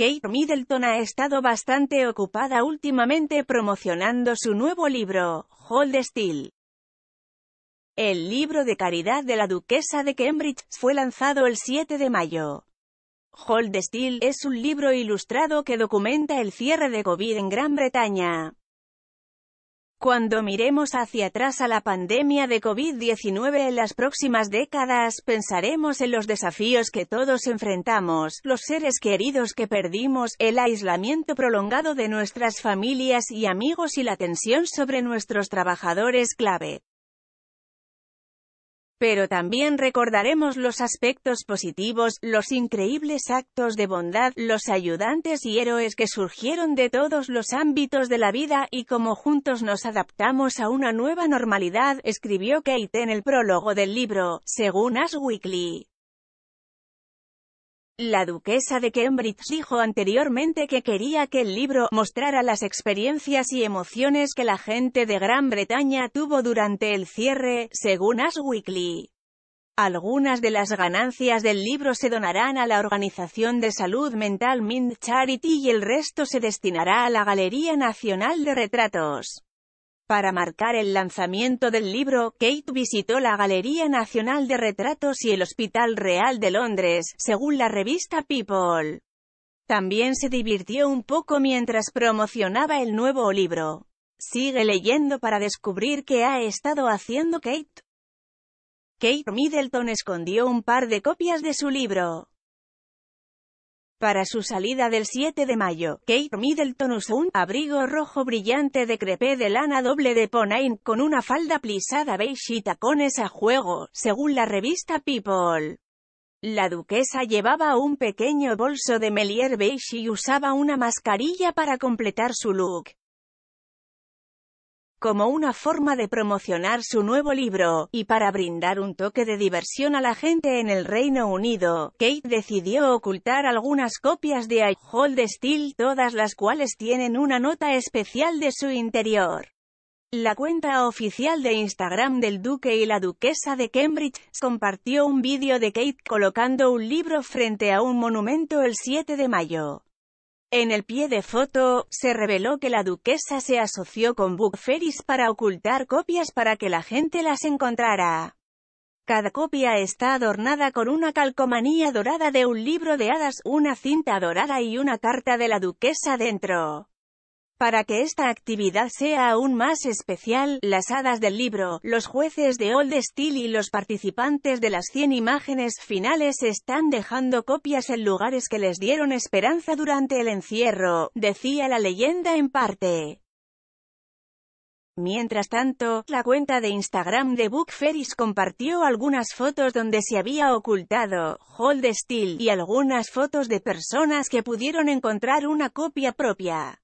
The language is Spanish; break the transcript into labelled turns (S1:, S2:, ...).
S1: Kate Middleton ha estado bastante ocupada últimamente promocionando su nuevo libro, Hold Still. El libro de caridad de la duquesa de Cambridge fue lanzado el 7 de mayo. Hold Still es un libro ilustrado que documenta el cierre de COVID en Gran Bretaña. Cuando miremos hacia atrás a la pandemia de COVID-19 en las próximas décadas, pensaremos en los desafíos que todos enfrentamos, los seres queridos que perdimos, el aislamiento prolongado de nuestras familias y amigos y la tensión sobre nuestros trabajadores clave. Pero también recordaremos los aspectos positivos, los increíbles actos de bondad, los ayudantes y héroes que surgieron de todos los ámbitos de la vida y cómo juntos nos adaptamos a una nueva normalidad, escribió Kate en el prólogo del libro, según As Weekly. La duquesa de Cambridge dijo anteriormente que quería que el libro mostrara las experiencias y emociones que la gente de Gran Bretaña tuvo durante el cierre, según As Weekly. Algunas de las ganancias del libro se donarán a la organización de salud mental Mind Charity y el resto se destinará a la Galería Nacional de Retratos. Para marcar el lanzamiento del libro, Kate visitó la Galería Nacional de Retratos y el Hospital Real de Londres, según la revista People. También se divirtió un poco mientras promocionaba el nuevo libro. Sigue leyendo para descubrir qué ha estado haciendo Kate. Kate Middleton escondió un par de copias de su libro. Para su salida del 7 de mayo, Kate Middleton usó un abrigo rojo brillante de crepé de lana doble de Ponain, con una falda plisada beige y tacones a juego, según la revista People. La duquesa llevaba un pequeño bolso de Melier beige y usaba una mascarilla para completar su look como una forma de promocionar su nuevo libro, y para brindar un toque de diversión a la gente en el Reino Unido, Kate decidió ocultar algunas copias de I Hold Still, todas las cuales tienen una nota especial de su interior. La cuenta oficial de Instagram del duque y la duquesa de Cambridge compartió un vídeo de Kate colocando un libro frente a un monumento el 7 de mayo. En el pie de foto, se reveló que la duquesa se asoció con book Ferris para ocultar copias para que la gente las encontrara. Cada copia está adornada con una calcomanía dorada de un libro de hadas, una cinta dorada y una carta de la duquesa dentro. Para que esta actividad sea aún más especial, las hadas del libro, los jueces de Old Steel y los participantes de las 100 imágenes finales están dejando copias en lugares que les dieron esperanza durante el encierro, decía la leyenda en parte. Mientras tanto, la cuenta de Instagram de Book Ferris compartió algunas fotos donde se había ocultado Hold Steel y algunas fotos de personas que pudieron encontrar una copia propia.